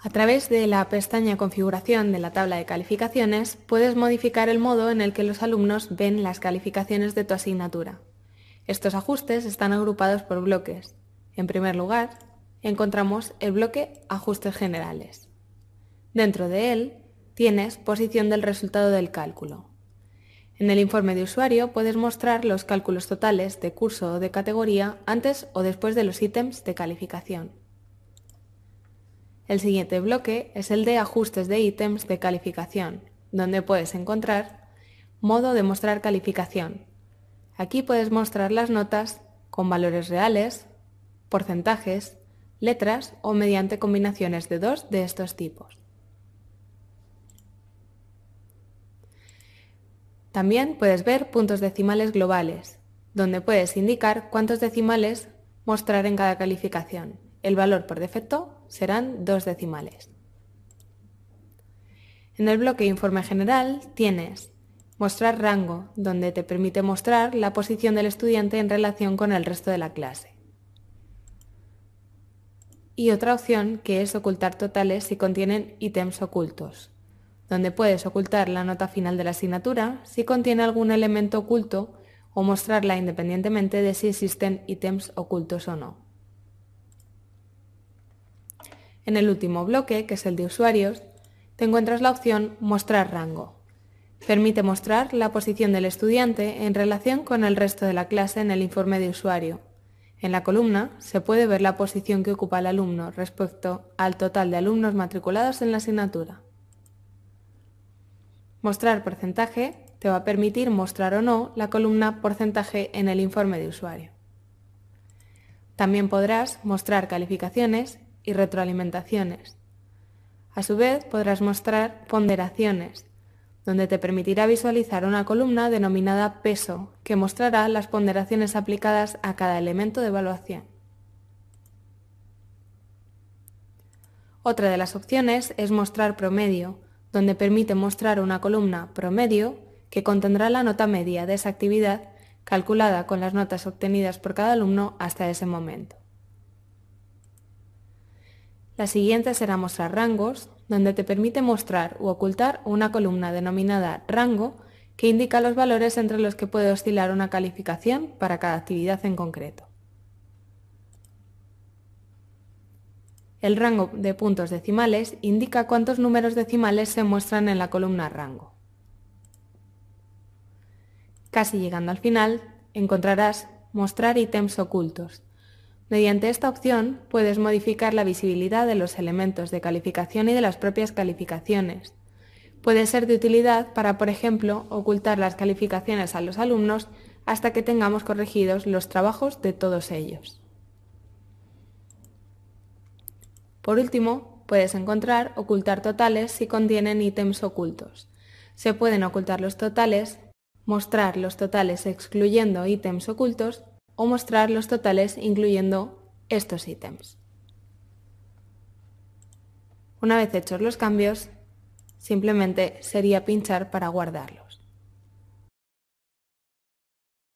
A través de la pestaña Configuración de la tabla de calificaciones puedes modificar el modo en el que los alumnos ven las calificaciones de tu asignatura. Estos ajustes están agrupados por bloques. En primer lugar, encontramos el bloque Ajustes generales. Dentro de él tienes posición del resultado del cálculo. En el informe de usuario puedes mostrar los cálculos totales de curso o de categoría antes o después de los ítems de calificación. El siguiente bloque es el de ajustes de ítems de calificación, donde puedes encontrar modo de mostrar calificación. Aquí puedes mostrar las notas con valores reales, porcentajes, letras o mediante combinaciones de dos de estos tipos. También puedes ver puntos decimales globales, donde puedes indicar cuántos decimales mostrar en cada calificación. El valor por defecto serán dos decimales. En el bloque Informe General tienes Mostrar rango, donde te permite mostrar la posición del estudiante en relación con el resto de la clase. Y otra opción que es ocultar totales si contienen ítems ocultos, donde puedes ocultar la nota final de la asignatura si contiene algún elemento oculto o mostrarla independientemente de si existen ítems ocultos o no. En el último bloque, que es el de usuarios, te encuentras la opción Mostrar rango. Permite mostrar la posición del estudiante en relación con el resto de la clase en el informe de usuario. En la columna se puede ver la posición que ocupa el alumno respecto al total de alumnos matriculados en la asignatura. Mostrar porcentaje te va a permitir mostrar o no la columna porcentaje en el informe de usuario. También podrás mostrar calificaciones y retroalimentaciones. A su vez, podrás mostrar ponderaciones, donde te permitirá visualizar una columna denominada peso, que mostrará las ponderaciones aplicadas a cada elemento de evaluación. Otra de las opciones es mostrar promedio, donde permite mostrar una columna promedio que contendrá la nota media de esa actividad calculada con las notas obtenidas por cada alumno hasta ese momento. La siguiente será mostrar rangos, donde te permite mostrar u ocultar una columna denominada rango que indica los valores entre los que puede oscilar una calificación para cada actividad en concreto. El rango de puntos decimales indica cuántos números decimales se muestran en la columna rango. Casi llegando al final, encontrarás mostrar ítems ocultos, Mediante esta opción puedes modificar la visibilidad de los elementos de calificación y de las propias calificaciones. Puede ser de utilidad para, por ejemplo, ocultar las calificaciones a los alumnos hasta que tengamos corregidos los trabajos de todos ellos. Por último, puedes encontrar ocultar totales si contienen ítems ocultos. Se pueden ocultar los totales, mostrar los totales excluyendo ítems ocultos o mostrar los totales incluyendo estos ítems. Una vez hechos los cambios, simplemente sería pinchar para guardarlos.